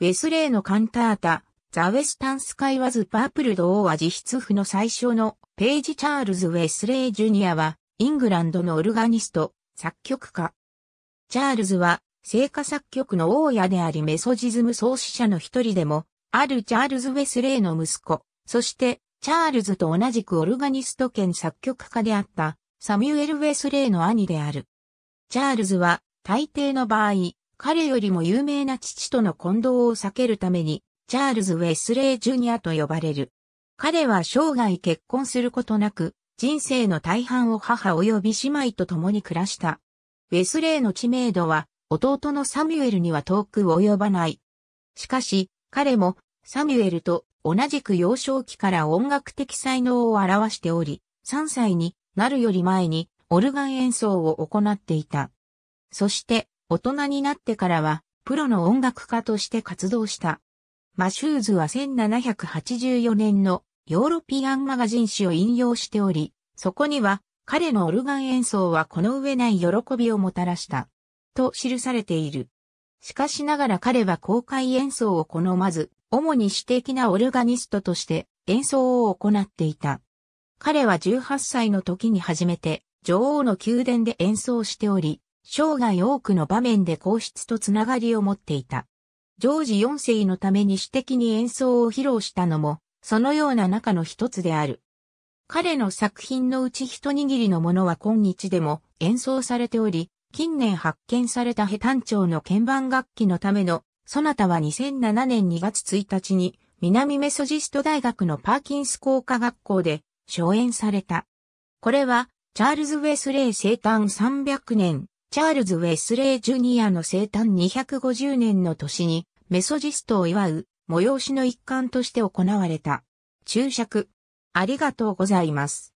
ウェスレーのカンタータ、ザ・ウェスタン・スカイ・ワズ・パープルド・オーは実筆譜の最初のページ・チャールズ・ウェスレー・ジュニアは、イングランドのオルガニスト、作曲家。チャールズは、聖歌作曲の大家でありメソジズム創始者の一人でも、あるチャールズ・ウェスレーの息子、そして、チャールズと同じくオルガニスト兼作曲家であった、サミュエル・ウェスレーの兄である。チャールズは、大抵の場合、彼よりも有名な父との混同を避けるために、チャールズ・ウェスレイ・ジュニアと呼ばれる。彼は生涯結婚することなく、人生の大半を母及び姉妹と共に暮らした。ウェスレイの知名度は、弟のサミュエルには遠く及ばない。しかし、彼も、サミュエルと同じく幼少期から音楽的才能を表しており、3歳になるより前にオルガン演奏を行っていた。そして、大人になってからは、プロの音楽家として活動した。マシューズは1784年のヨーロピアンマガジン誌を引用しており、そこには彼のオルガン演奏はこの上ない喜びをもたらした。と記されている。しかしながら彼は公開演奏を好まず、主に私的なオルガニストとして演奏を行っていた。彼は18歳の時に初めて女王の宮殿で演奏しており、生涯多くの場面で皇室とつながりを持っていた。ジョージ4世のために私的に演奏を披露したのも、そのような中の一つである。彼の作品のうち一握りのものは今日でも演奏されており、近年発見されたヘタンチョウの鍵盤楽器のための、そなたは2007年2月1日に、南メソジスト大学のパーキンス工科学校で、初演された。これは、チャールズ・ウェスレイ生誕300年チャールズ・ウェスレイ・ジュニアの生誕250年の年に、メソジストを祝う催しの一環として行われた。注釈。ありがとうございます。